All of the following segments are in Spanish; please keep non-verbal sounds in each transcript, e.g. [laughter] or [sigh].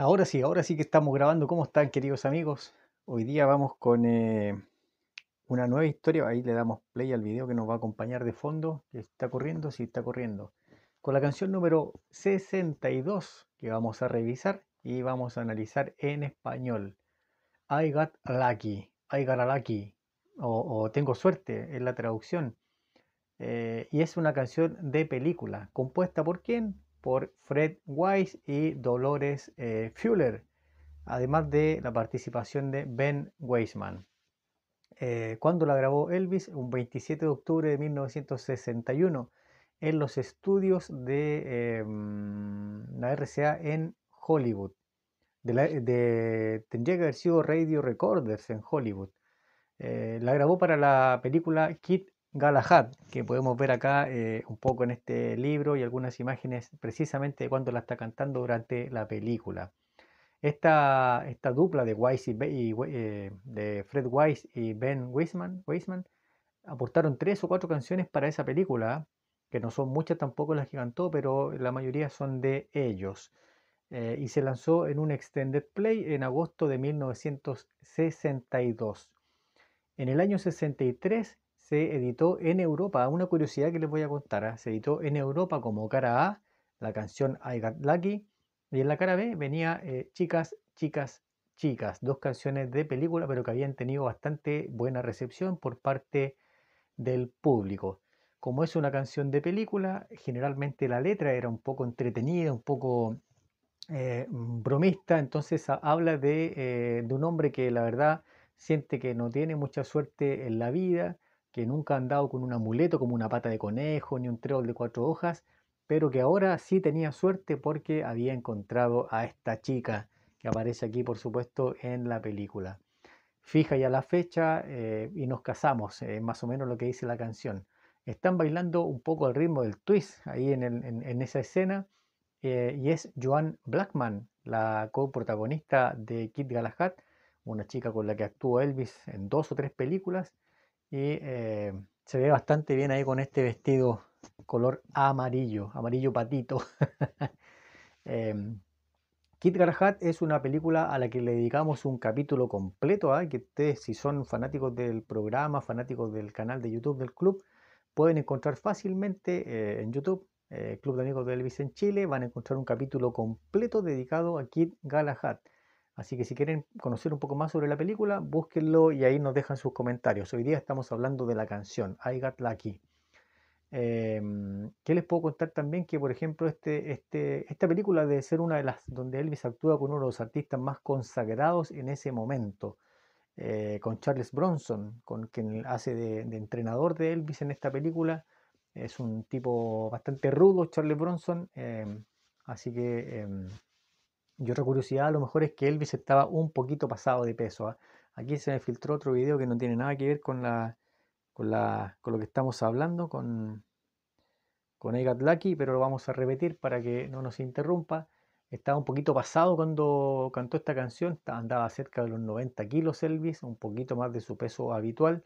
Ahora sí, ahora sí que estamos grabando. ¿Cómo están, queridos amigos? Hoy día vamos con eh, una nueva historia. Ahí le damos play al video que nos va a acompañar de fondo. Está corriendo, sí está corriendo. Con la canción número 62 que vamos a revisar y vamos a analizar en español. I got lucky, I got lucky, o, tengo suerte en la traducción. Eh, y es una canción de película, compuesta por quién? por Fred Weiss y Dolores eh, Fuller, además de la participación de Ben Weisman. Eh, cuando la grabó Elvis? Un 27 de octubre de 1961 en los estudios de em, la RCA en Hollywood. De tendría que haber sido Radio Recorders en Hollywood. Eh, la grabó para la película Kid Galahad, que podemos ver acá eh, un poco en este libro y algunas imágenes precisamente de cuando la está cantando durante la película. Esta, esta dupla de, eh, de Fred Weiss y Ben Weisman, aportaron tres o cuatro canciones para esa película, que no son muchas tampoco las que cantó, pero la mayoría son de ellos. Eh, y se lanzó en un extended play en agosto de 1962. En el año 63 se editó en Europa. Una curiosidad que les voy a contar. ¿ah? Se editó en Europa como cara A, la canción I Got Lucky. Y en la cara B venía eh, Chicas, Chicas, Chicas. Dos canciones de película, pero que habían tenido bastante buena recepción por parte del público. Como es una canción de película, generalmente la letra era un poco entretenida, un poco eh, mm, bromista, entonces habla de, eh, de un hombre que la verdad siente que no tiene mucha suerte en la vida, que nunca ha andado con un amuleto como una pata de conejo ni un trébol de cuatro hojas, pero que ahora sí tenía suerte porque había encontrado a esta chica que aparece aquí, por supuesto, en la película. Fija ya la fecha eh, y nos casamos, eh, más o menos lo que dice la canción. Están bailando un poco al ritmo del twist ahí en, esa escena eh, y es Joan Blackman, la coprotagonista de Kid Galahad, una chica con la que actuó Elvis en dos o tres películas y eh, se ve bastante bien ahí con este vestido color amarillo, amarillo patito. [laughs] Em, Kid Galahad es una película a la que le dedicamos un capítulo completo, ¿ah? que ustedes si son fanáticos del programa, fanáticos del canal de YouTube del club, pueden encontrar fácilmente eh, en YouTube, eh, Club de Amigos de Elvis en Chile, van a encontrar un capítulo completo dedicado a Kid Galahad. Así que si quieren conocer un poco más sobre la película, búsquenlo y ahí nos dejan sus comentarios. Hoy día estamos hablando de la canción I Got Lucky. Em, ¿Qué les puedo contar también? Que, por ejemplo, este, este, esta película debe ser una de las donde Elvis actúa con uno de los artistas más consagrados en ese momento, eh, con Charles Bronson, con quien hace de, entrenador de Elvis en esta película. Es un tipo bastante rudo, Charles Bronson, em, así que em, y otra curiosidad a lo mejor es que Elvis estaba un poquito pasado de peso. ¿ah? Aquí se me filtró otro video que no tiene nada que ver con, la, lo que estamos hablando, con, con I Lucky, pero lo vamos a repetir para que no nos interrumpa. Estaba un poquito pasado cuando cantó esta canción, andaba cerca de los 90 kilos Elvis, un poquito más de su peso habitual.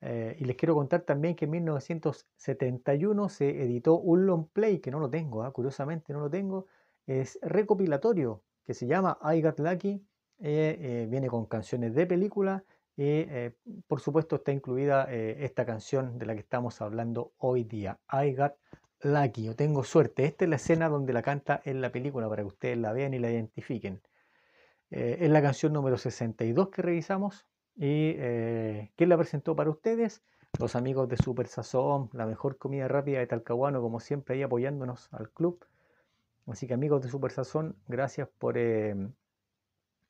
Eh, y les quiero contar también que en 1971 se editó un long play, que no lo tengo, ¿ah? curiosamente no lo tengo, es recopilatorio que se llama I Got Lucky. Eh, eh, viene con canciones de película y eh, por supuesto está incluida esta canción de la que estamos hablando hoy día, I Got Lucky o Tengo Suerte. Esta es la escena donde la canta en la película para que ustedes la vean y la identifiquen. es la canción número 62 que revisamos y ¿quién la presentó para ustedes? los amigos de Super Sazón, la mejor comida rápida de Talcahuano, como siempre ahí apoyándonos al club. Así que amigos de Super Sazón, gracias por, eh,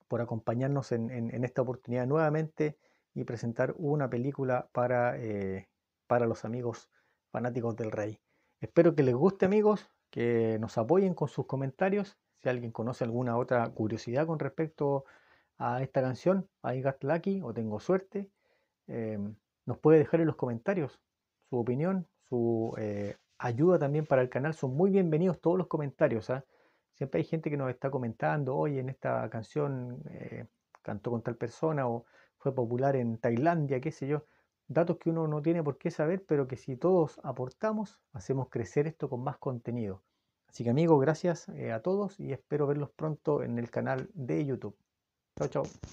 por acompañarnos en, esta oportunidad nuevamente y presentar una película para, eh, para los amigos fanáticos del rey. Espero que les guste amigos, que nos apoyen con sus comentarios. Si alguien conoce alguna otra curiosidad con respecto a esta canción, I Got Lucky o Tengo Suerte, eh, nos puede dejar en los comentarios su opinión, su eh, ayuda también para el canal. Son muy bienvenidos todos los comentarios. ¿ah? Siempre hay gente que nos está comentando, oye, en esta canción eh, cantó con tal persona o fue popular en Tailandia, qué sé yo. Datos que uno no tiene por qué saber, pero que si todos aportamos, hacemos crecer esto con más contenido. Así que amigos, gracias eh, a todos y espero verlos pronto en el canal de YouTube. Chao, chao.